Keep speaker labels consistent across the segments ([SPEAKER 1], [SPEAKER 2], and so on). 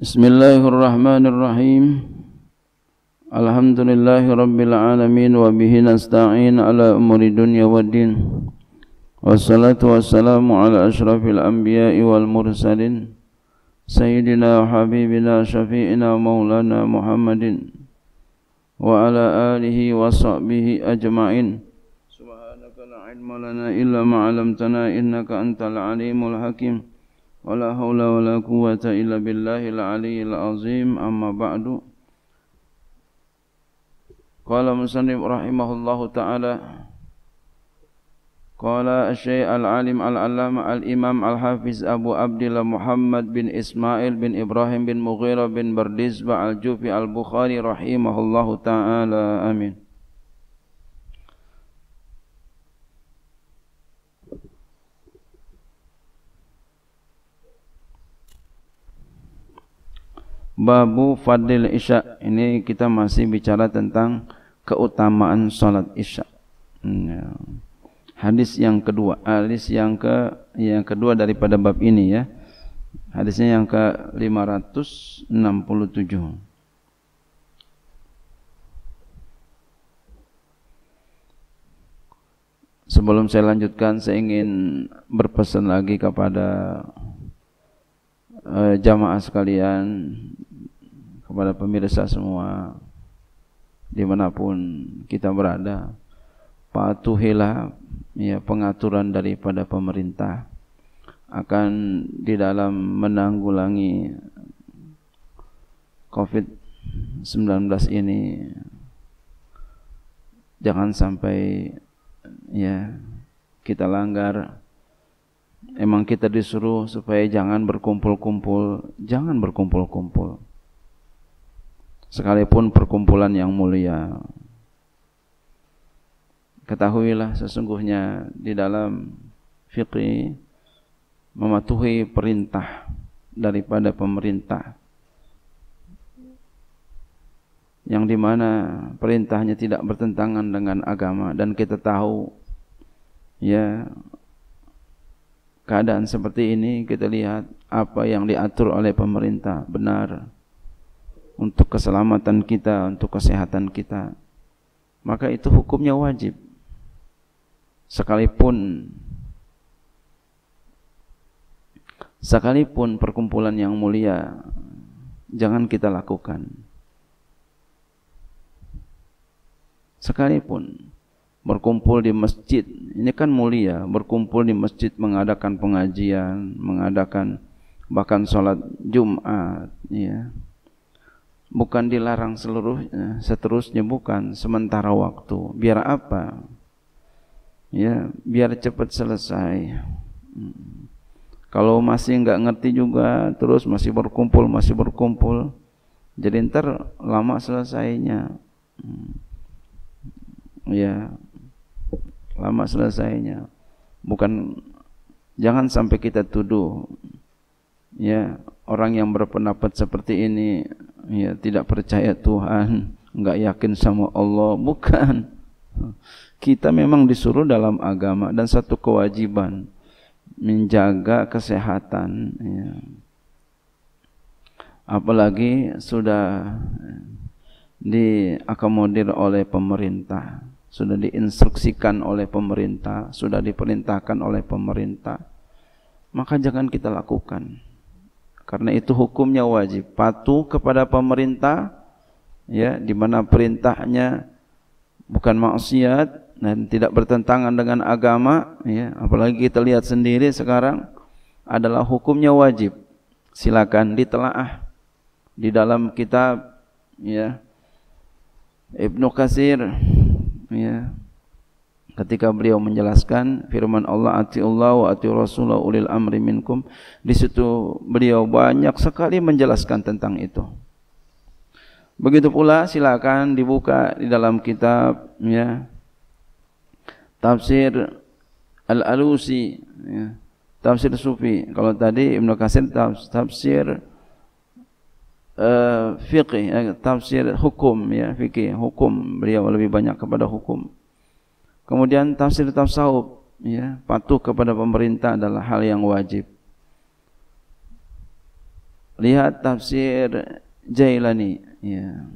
[SPEAKER 1] Bismillahirrahmanirrahim. Alhamdulillahi rabbil alamin wa bihi nasta'in ala umuri dunya waddin. Wassalatu wassalamu ala asyrafil anbiya'i wal mursalin. Sayyidina habibina syafi'ina maulana Muhammadin wa ala alihi wa sahbihi ajma'in. Subhanaka la lana illa ma 'allamtana innaka antal alimul hakim. ولا حول ولا قوة إلا بالله العلي العظيم أما بعد قال مسلم رحمه الله تعالى قال الشيخ العالم العلامة الإمام الحافظ أبو عبد الله محمد بن إسماعيل بن إبراهيم بن مغيرة بن برديسبة الجوفي البخاري رحمه الله تعالى آمين Babu Fadil Isya. Ini kita masih bicara tentang keutamaan salat Isya. Ya. Hadis yang kedua, hadis yang ke yang kedua daripada bab ini ya. Hadisnya yang ke 567. Sebelum saya lanjutkan, saya ingin berpesan lagi kepada uh, jamaah sekalian kepada pemirsa semua dimanapun kita berada patuhilah ya pengaturan daripada pemerintah akan di dalam menanggulangi COVID-19 ini jangan sampai ya kita langgar emang kita disuruh supaya jangan berkumpul-kumpul jangan berkumpul-kumpul sekalipun perkumpulan yang mulia. Ketahuilah sesungguhnya di dalam fikri mematuhi perintah daripada pemerintah yang dimana perintahnya tidak bertentangan dengan agama dan kita tahu ya keadaan seperti ini kita lihat apa yang diatur oleh pemerintah benar untuk keselamatan kita, untuk kesehatan kita, maka itu hukumnya wajib. Sekalipun sekalipun perkumpulan yang mulia jangan kita lakukan. Sekalipun berkumpul di masjid, ini kan mulia, berkumpul di masjid mengadakan pengajian, mengadakan bahkan sholat Jumat, ya bukan dilarang seluruhnya seterusnya bukan sementara waktu biar apa ya biar cepat selesai kalau masih nggak ngerti juga terus masih berkumpul masih berkumpul jadi ntar lama selesainya hmm. ya lama selesainya bukan jangan sampai kita tuduh ya orang yang berpendapat seperti ini ya tidak percaya Tuhan, enggak yakin sama Allah, bukan. Kita memang disuruh dalam agama dan satu kewajiban menjaga kesehatan ya. Apalagi sudah diakomodir oleh pemerintah, sudah diinstruksikan oleh pemerintah, sudah diperintahkan oleh pemerintah. Maka jangan kita lakukan. Karena itu hukumnya wajib patuh kepada pemerintah ya di mana perintahnya bukan maksiat dan tidak bertentangan dengan agama ya apalagi kita lihat sendiri sekarang adalah hukumnya wajib. Silakan ditelaah di dalam kitab ya Ibnu Katsir ya ketika beliau menjelaskan firman Allah atiullah wa atiur rasul ulil amri minkum di situ beliau banyak sekali menjelaskan tentang itu begitu pula silakan dibuka di dalam kitab ya tafsir al alusi ya, tafsir sufi kalau tadi Ibnu Katsir tafsir uh, fiqih ya, tafsir hukum ya fikih hukum beliau lebih banyak kepada hukum Kemudian tafsir tasawuf, ya, patuh kepada pemerintah adalah hal yang wajib. Lihat tafsir Jailani, ya.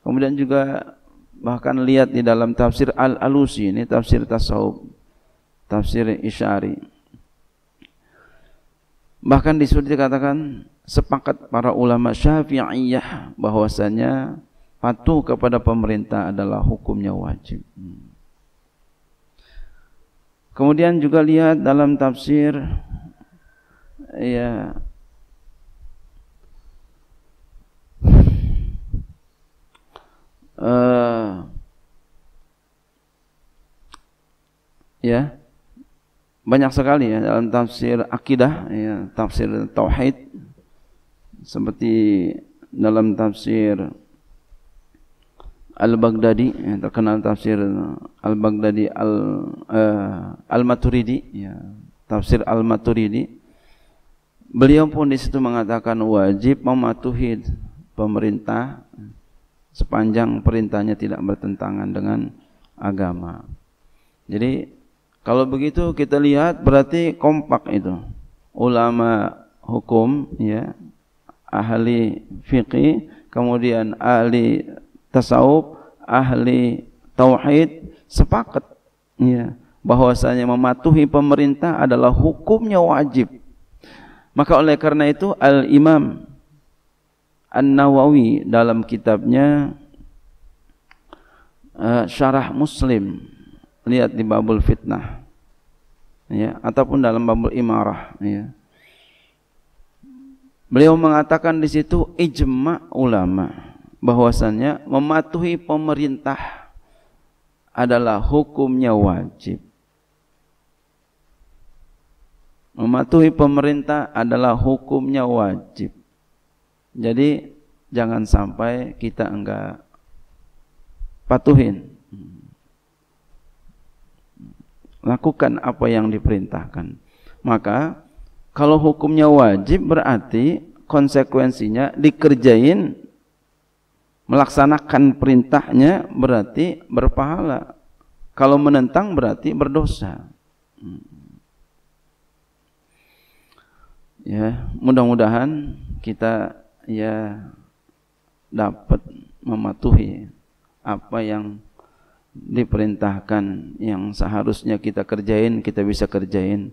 [SPEAKER 1] Kemudian juga bahkan lihat di dalam tafsir Al-Alusi, ini tafsir tasawuf, tafsir Isyari. Bahkan di sudut dikatakan sepakat para ulama Syafi'iyah bahwasanya patuh kepada pemerintah adalah hukumnya wajib. Hmm. Kemudian juga lihat dalam tafsir ya uh, ya banyak sekali ya dalam tafsir akidah ya tafsir tauhid seperti dalam tafsir Al-Baghdadi yang terkenal tafsir Al-Baghdadi Al uh, Al-Maturidi ya, tafsir Al-Maturidi beliau pun di situ mengatakan wajib mematuhi pemerintah sepanjang perintahnya tidak bertentangan dengan agama. Jadi kalau begitu kita lihat berarti kompak itu ulama hukum ya ahli fikih kemudian ahli tasawuf, ahli tauhid sepakat ya bahwasanya mematuhi pemerintah adalah hukumnya wajib. Maka oleh karena itu Al-Imam An-Nawawi dalam kitabnya uh, Syarah Muslim lihat di babul fitnah ya ataupun dalam babul imarah ya. Beliau mengatakan di situ ijma ulama bahwasannya mematuhi pemerintah adalah hukumnya wajib. Mematuhi pemerintah adalah hukumnya wajib. Jadi jangan sampai kita enggak patuhin. Lakukan apa yang diperintahkan. Maka kalau hukumnya wajib berarti konsekuensinya dikerjain melaksanakan perintahnya berarti berpahala. Kalau menentang berarti berdosa. Hmm. Ya, mudah-mudahan kita ya dapat mematuhi apa yang diperintahkan yang seharusnya kita kerjain kita bisa kerjain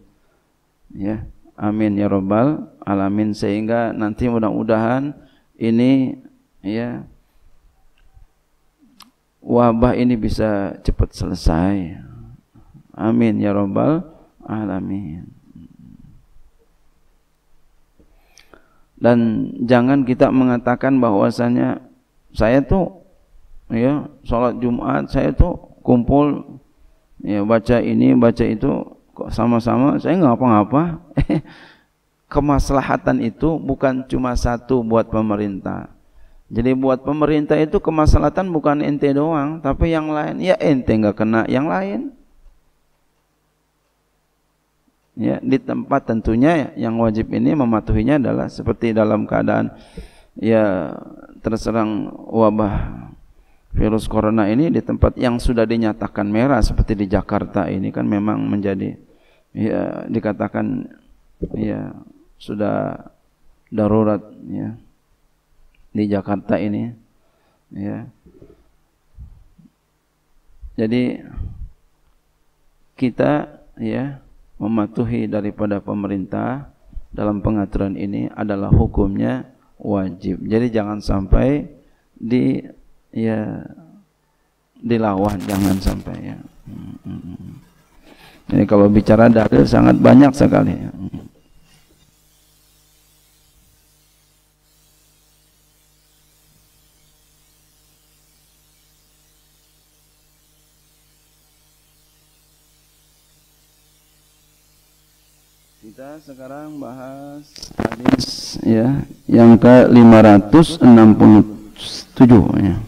[SPEAKER 1] ya amin ya robbal alamin sehingga nanti mudah-mudahan ini ya wabah ini bisa cepat selesai. Amin ya rabbal alamin. Dan jangan kita mengatakan bahwasanya saya tuh ya sholat Jumat saya tuh kumpul ya baca ini baca itu kok sama-sama saya nggak apa-apa. kemaslahatan itu bukan cuma satu buat pemerintah jadi buat pemerintah itu kemaslahatan bukan ente doang, tapi yang lain. Ya ente nggak kena yang lain. Ya, di tempat tentunya yang wajib ini mematuhinya adalah seperti dalam keadaan ya terserang wabah virus corona ini di tempat yang sudah dinyatakan merah seperti di Jakarta ini kan memang menjadi ya dikatakan ya sudah darurat ya di Jakarta ini ya jadi kita ya mematuhi daripada pemerintah dalam pengaturan ini adalah hukumnya wajib. Jadi jangan sampai di ya dilawan jangan sampai ya. Hmm, hmm, hmm. Jadi kalau bicara dalil sangat banyak sekali. Ya. Kita sekarang bahas hadis ya yang ke 567 ya.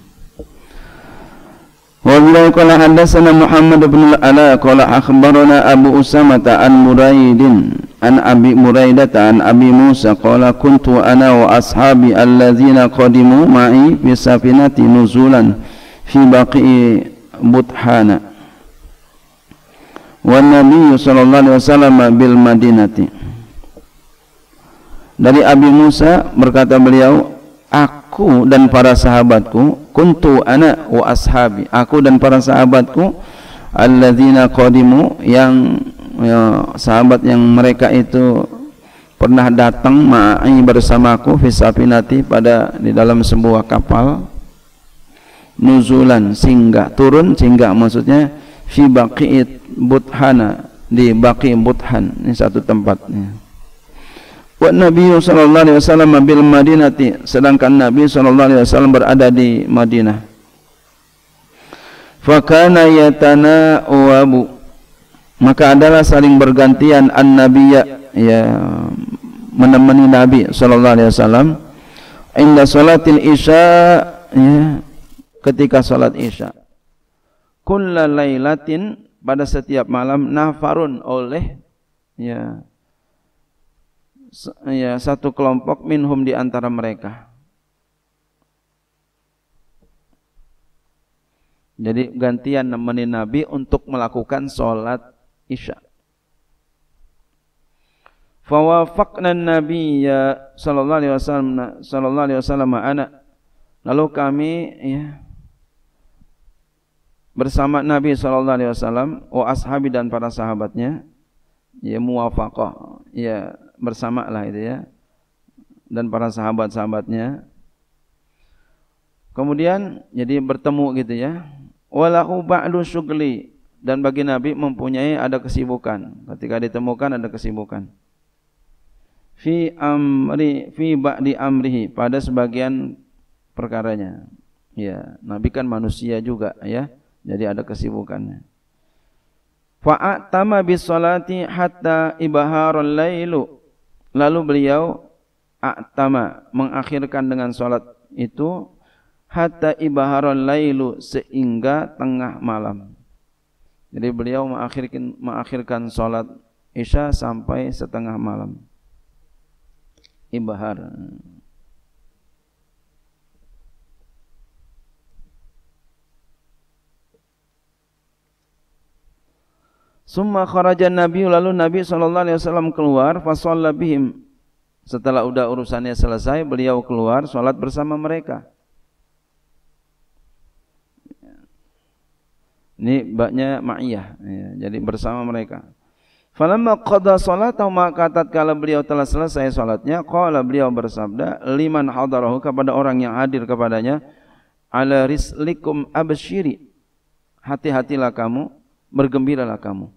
[SPEAKER 1] Wallahu qala hadatsana Muhammad bin al-Ala qala akhbarana Abu Usama ta'an Muraidin an Abi Muraidah ta'an Abi Musa qala kuntu ana wa ashabi al alladhina qadimu ma'i bi safinati nuzulan fi baqi buthana wan nabi sallallahu alaihi wasallam bil madinati dari abi musa berkata beliau aku dan para sahabatku kuntu anak wa ashabi aku dan para sahabatku alladzina qadimu yang ya, sahabat yang mereka itu pernah datang ma'i bersamaku fisafinati pada di dalam sebuah kapal nuzulan singgah turun singgah maksudnya fi baqi'it buthana di baqi buthan ini satu tempat ya. wa nabi sallallahu alaihi wasallam bil madinati sedangkan nabi sallallahu alaihi wasallam berada di Madinah fakana yatana wabu maka adalah saling bergantian an nabiya ya menemani nabi sallallahu alaihi wasallam inda salatil isya ya ketika salat isya kulla lailatin pada setiap malam nafarun oleh ya ya satu kelompok minhum di antara mereka. Jadi gantian nemenin Nabi untuk melakukan sholat isya. Fawafakna Nabi ya sallallahu alaihi wasallam sallallahu alaihi wasallam anak. Lalu kami ya bersama Nabi sallallahu alaihi wasallam wa ashabi dan para sahabatnya ya muwafaqah ya bersamalah itu ya dan para sahabat-sahabatnya kemudian jadi bertemu gitu ya walahu ba'du syugli dan bagi Nabi mempunyai ada kesibukan ketika ditemukan ada kesibukan fi amri fi ba'di amrihi pada sebagian perkaranya ya Nabi kan manusia juga ya, ya. Jadi ada kesibukannya. Fa'atama bis salati hatta ibaharul lailu. Lalu beliau atama mengakhirkan dengan salat itu hatta ibaharul lailu sehingga tengah malam. Jadi beliau mengakhirkan mengakhirkan salat Isya sampai setengah malam. Ibahar. Summa kharaja Nabi lalu Nabi sallallahu alaihi wasallam keluar fa bihim. Setelah udah urusannya selesai, beliau keluar salat bersama mereka. Ini baknya ma'iyah, ya, jadi bersama mereka. Falamma qada salatahu maka tatkala beliau telah selesai salatnya, qala beliau bersabda liman hadarahu kepada orang yang hadir kepadanya, ala rislikum abshiri, Hati-hatilah kamu bergembiralah kamu.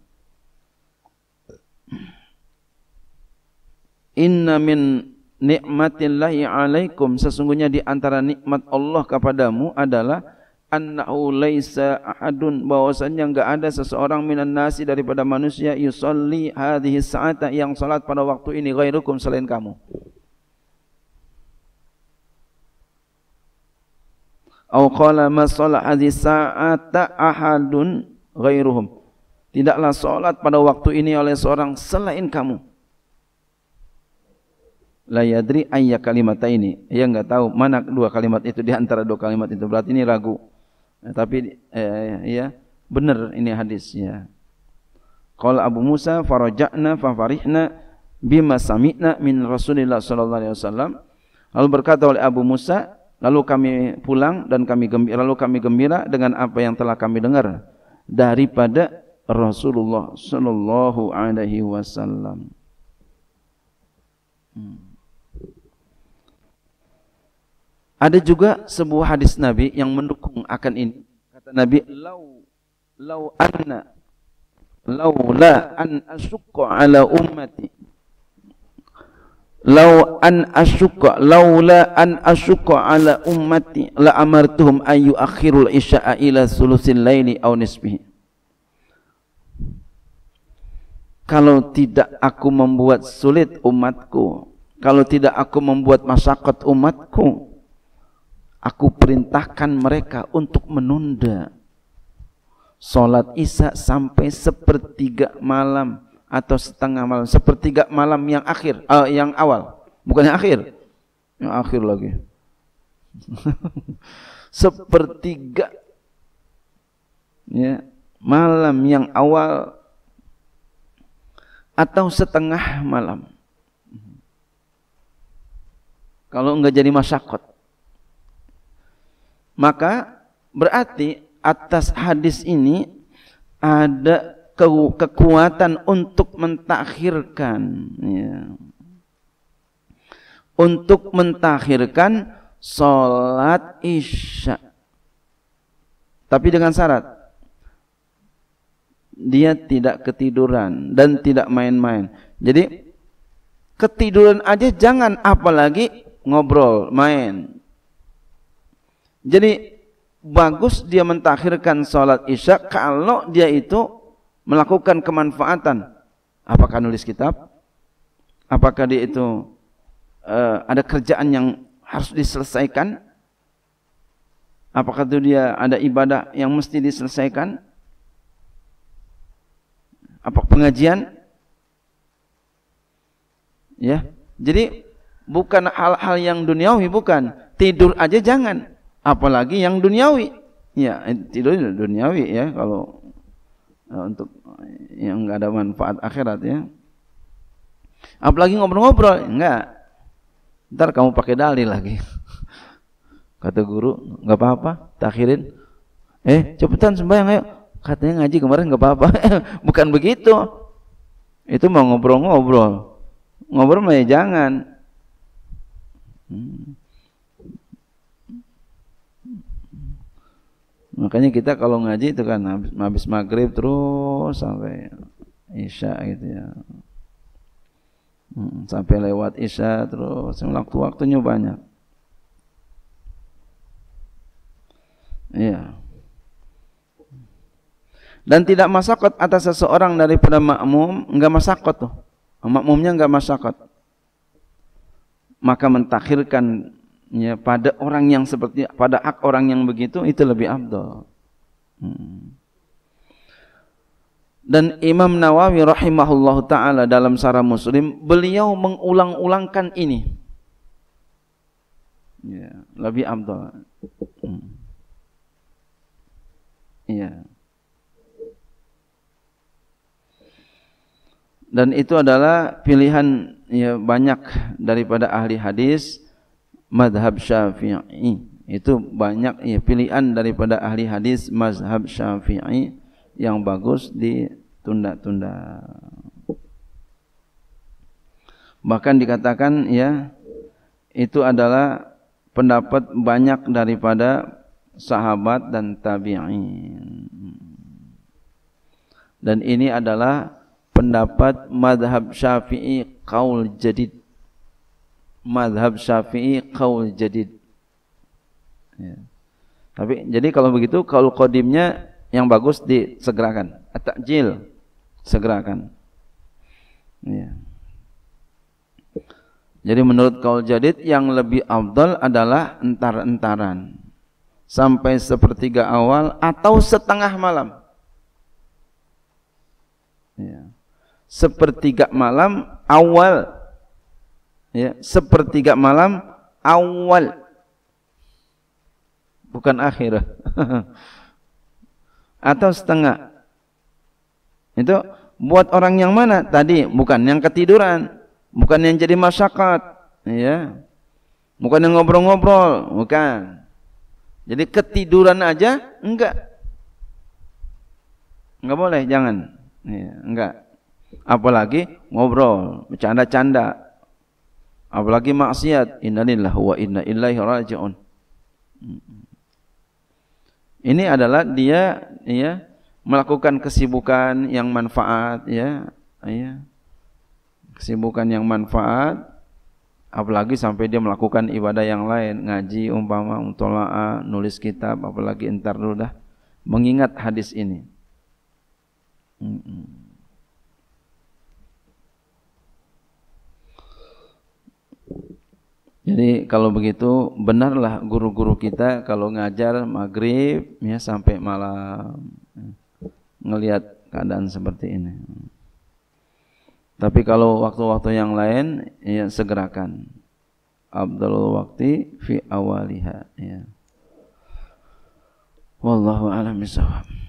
[SPEAKER 1] Inna min nikmatillahi alaikum sesungguhnya di antara nikmat Allah kepadamu adalah annahu laisa ahadun bahwasanya enggak ada seseorang minan nasi daripada manusia yusolli hadhihi sa'ata yang salat pada waktu ini ghairukum selain kamu. Au qala ma salat hadhihi sa'ata ahadun ghairuhum tidaklah solat pada waktu ini oleh seorang selain kamu la yadri ayya kalimat ini ia enggak tahu mana dua kalimat itu di antara dua kalimat itu berarti ini ragu eh, tapi eh, ya benar ini hadisnya qala abu musa faraja'na fa farihna bima sami'na min rasulillah sallallahu alaihi wasallam lalu berkata oleh abu musa lalu kami pulang dan kami gembira lalu kami gembira dengan apa yang telah kami dengar daripada Rasulullah sallallahu alaihi wasallam. Hmm. Ada juga sebuah hadis Nabi yang mendukung akan ini. Kata Nabi, "Lau lau anna laula an asukka ala ummati lau an asyqa laula an asyqa ala ummati la amartuhum ayu akhirul isya'a ila sulusil laili aw nisbihi kalau tidak aku membuat sulit umatku kalau tidak aku membuat masyarakat umatku aku perintahkan mereka untuk menunda salat isya sampai sepertiga malam atau setengah malam, sepertiga malam yang akhir, uh, yang awal, bukan yang akhir, yang akhir lagi. sepertiga ya, malam yang awal atau setengah malam. Kalau enggak jadi masyakot. Maka berarti atas hadis ini ada ke kekuatan untuk mentakhirkan ya. untuk mentakhirkan sholat isya tapi dengan syarat dia tidak ketiduran dan tidak main-main jadi ketiduran aja jangan apalagi ngobrol main jadi bagus dia mentakhirkan sholat isya kalau dia itu melakukan kemanfaatan. Apakah nulis kitab? Apakah dia itu uh, ada kerjaan yang harus diselesaikan? Apakah itu dia ada ibadah yang mesti diselesaikan? Apa pengajian? Ya. Jadi bukan hal-hal yang duniawi bukan. Tidur aja jangan, apalagi yang duniawi. Ya, eh, tidur duniawi ya kalau eh, untuk yang nggak ada manfaat akhirat ya apalagi ngobrol-ngobrol enggak ntar kamu pakai dalil lagi kata guru enggak apa-apa takhirin eh cepetan sembahyang ayo katanya ngaji kemarin enggak apa-apa bukan begitu itu mau ngobrol-ngobrol ngobrol mah ya jangan hmm. Makanya kita kalau ngaji itu kan habis, maghrib terus sampai isya gitu ya. Hmm, sampai lewat isya terus waktu-waktunya banyak. Iya. Dan tidak masakot atas seseorang daripada makmum, enggak masakot tuh. Makmumnya enggak masakot. Maka mentakhirkan ya pada orang yang seperti pada hak orang yang begitu itu lebih abdul hmm. dan Imam Nawawi rahimahullah taala dalam Sarah Muslim beliau mengulang-ulangkan ini ya lebih abdul hmm. ya dan itu adalah pilihan ya banyak daripada ahli hadis madhab syafi'i itu banyak ya, pilihan daripada ahli hadis mazhab syafi'i yang bagus ditunda-tunda bahkan dikatakan ya itu adalah pendapat banyak daripada sahabat dan tabi'in dan ini adalah pendapat madhab syafi'i kaul jadid madhab syafi'i qaul jadid ya. tapi jadi kalau begitu kalau kodimnya yang bagus disegerakan at segerakan ya. jadi menurut kaul jadid yang lebih abdal adalah entar-entaran sampai sepertiga awal atau setengah malam ya. sepertiga malam awal ya, sepertiga malam awal bukan akhir atau setengah itu buat orang yang mana tadi bukan yang ketiduran bukan yang jadi masyarakat ya bukan yang ngobrol-ngobrol bukan jadi ketiduran aja enggak enggak boleh jangan ya, enggak apalagi ngobrol bercanda-canda apalagi maksiat innalillahi wa inna ilaihi rajiun ini adalah dia ya melakukan kesibukan yang manfaat ya ya kesibukan yang manfaat apalagi sampai dia melakukan ibadah yang lain ngaji umpama mutolaah nulis kitab apalagi entar dulu dah mengingat hadis ini mm -mm. Jadi kalau begitu benarlah guru-guru kita kalau ngajar maghrib ya sampai malam ya, ngelihat keadaan seperti ini. Tapi kalau waktu-waktu yang lain ya segerakan. Abdul waktu fi awaliha ya. Wallahu a'lam bishawab.